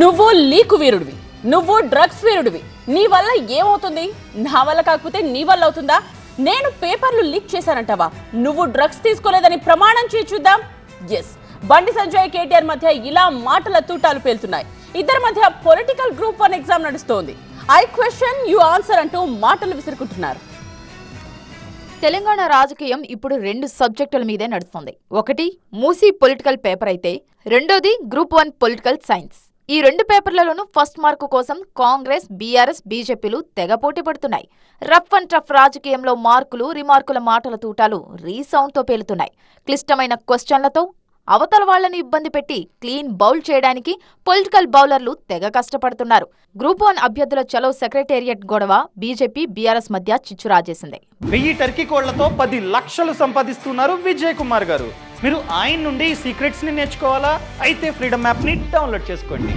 నువ్వు లీకు వీరుడివి నువ్వు డ్రగ్స్ వీరుడివి నీ వల్ల ఏమవుతుంది నా వల్ల కాకపోతే నీ వల్ల అవుతుందా నేను పేపర్లు లీక్ చేశానంటావా నువ్వు డ్రగ్స్ తీసుకోలేదని ప్రమాణం చేయి చూద్దాం ఎస్ బండి సంజయ్ కేటీఆర్ మధ్య ఇలా మాటల తూటాలు పేలుతున్నాయి ఇద్దరి మధ్య పొలిటికల్ గ్రూప్ వన్ ఎగ్జామ్ నడుస్తోంది ఐ క్వశ్చన్ యు ఆన్సర్ అంటూ మాటలు విసురుకుంటున్నారు తెలంగాణ రాజకీయం ఇప్పుడు రెండు సబ్జెక్టుల మీదే నడుస్తుంది ఒకటి మూసీ పొలిటికల్ పేపర్ అయితే రెండోది గ్రూప్ వన్ పొలిటికల్ సైన్స్ ఈ రెండు పేపర్లలోనూ ఫస్ట్ మార్కు కోసం కాంగ్రెస్ బీఆర్ఎస్ బీజేపీలు తెగ పోటీ పడుతున్నాయి రఫ్ అండ్ టఫ్ రాజకీయంలో మార్కులు రిమార్కుల మాటల తూటాలు రీసౌండ్తో పేలుతున్నాయి క్లిష్టమైన క్వశ్చన్లతో అవతల వాళ్లను ఇబ్బంది పెట్టి క్లీన్ బౌల్ చేయడానికి పొలిటికల్ బౌలర్లు తెగ కష్టపడుతున్నారు గ్రూప్ వన్ అభ్యర్థుల చలో సెక్రటేరియట్ గొడవ బీజేపీ బీఆర్ఎస్ మధ్య చిచ్చు రాజేసింది వెయ్యి టర్కీ కోళ్లతో పది లక్షలు సంపాదిస్తున్నారు విజయ్ కుమార్ గారు మీరు ఆయన నుండి ఈ సీక్రెట్స్ని నేర్చుకోవాలా అయితే ఫ్రీడమ్ యాప్ని డౌన్లోడ్ చేసుకోండి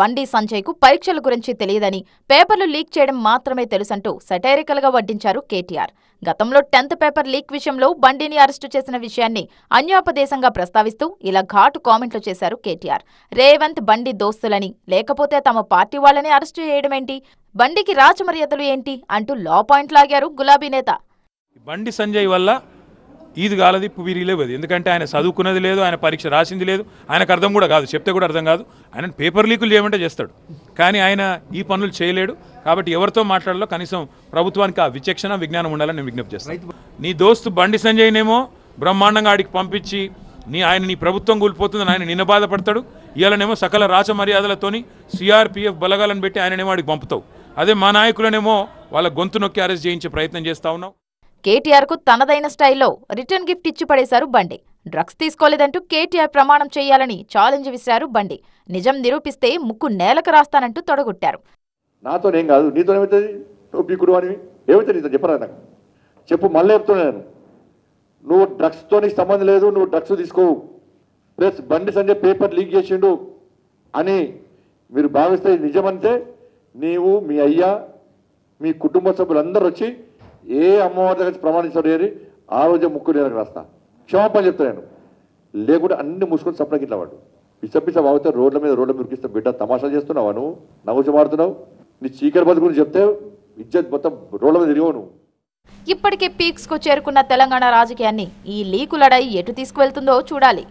బండి సంజయ్కు పరీక్షల గురించి తెలియదని పేపర్లు లీక్ చేయడం మాత్రమే తెలుసంటూ సెటైరికల్గా వడ్డించారు కేటీఆర్ గతంలో టెన్త్ పేపర్ లీక్ విషయంలో బండిని అరెస్టు చేసిన విషయాన్ని అన్యోపదేశంగా ప్రస్తావిస్తూ ఇలా ఘాటు కామెంట్లు చేశారు కేటీఆర్ రేవంత్ బండి దోస్తులని లేకపోతే తమ పార్టీ వాళ్ళని అరెస్టు చేయడమేంటి బండికి రాజమర్యాదలు ఏంటి అంటూ లా పాయింట్ లాగారు గులాబీ నేత బండి సంజయ్ వల్ల ఈది కాలది పువిరిలేవది ఎందుకంటే ఆయన చదువుకున్నది లేదు ఆయన పరీక్ష రాసింది లేదు ఆయనకు అర్థం కూడా కాదు చెప్తే కూడా అర్థం కాదు ఆయన పేపర్ లీకులు చేయమంటే చేస్తాడు కానీ ఆయన ఈ పనులు చేయలేడు కాబట్టి ఎవరితో మాట్లాడాలో కనీసం ప్రభుత్వానికి ఆ విచక్షణ విజ్ఞానం ఉండాలని నేను విజ్ఞప్తి చేస్తాను నీ దోస్తు బండి సంజయ్నేమో బ్రహ్మాండంగా ఆడికి పంపించి నీ ఆయన నీ ప్రభుత్వం కూలిపోతుంది ఆయన నిన్న బాధపడతాడు ఇవాళనేమో సకల రాచ మర్యాదలతోని సిఆర్పిఎఫ్ బలగాలను పెట్టి ఆయననేమో ఆడికి పంపుతావు అదే మా నాయకులనేమో వాళ్ళ గొంతు నొక్కి అరెస్ట్ చేయించే ప్రయత్నం చేస్తూ ఉన్నావు కేటీఆర్కు తనదైన స్టైల్లో రిటర్న్ గిఫ్ట్ ఇచ్చి పడేశారు బండి డ్రగ్స్ తీసుకోలేదంటూ కేటీఆర్ ప్రమాణం చేయాలని ఛాలెంజ్ విసిరారు బండి నిజం నిరూపిస్తే ముక్కు నేలకు రాస్తానంటూ తొడగొట్టారు కాదు అని చెప్పు మళ్ళీ చెప్తున్నాను నువ్వు డ్రగ్స్తో నీకు సంబంధం లేదు నువ్వు డ్రగ్స్ తీసుకోవు ప్లస్ బండి సంజయ్ పేపర్ లీక్ చేసిండు అని మీరు భావిస్తే నిజమంటే నీవు మీ అయ్యా మీ కుటుంబ సభ్యులందరూ వచ్చి ఏ అమ్మవారి దగ్గర ప్రమాణించాడు ఏది ఆ రోజే ముక్కు నేను రాస్తా క్షమాపణ చెప్తా నేను లేకుంటే అన్ని మూసుకొని సప్లకి ఇట్లా వాడు పిచ్చపిచ్చ బాగుతా రోడ్ల మీద రోడ్ల మీద బిడ్డ తమాషాలు చేస్తున్నావు నువ్వు నవ్వు మారుతున్నావు నీ చీకటి గురించి చెప్తే ఇజ్జత్ మొత్తం రోడ్ల మీద తిరిగావు ఇప్పటికే ఇప్పటికే పీక్స్కు చేరుకున్న తెలంగాణ రాజకీయాన్ని ఈ లీకులడై ఎటు తీసుకువెళ్తుందో చూడాలి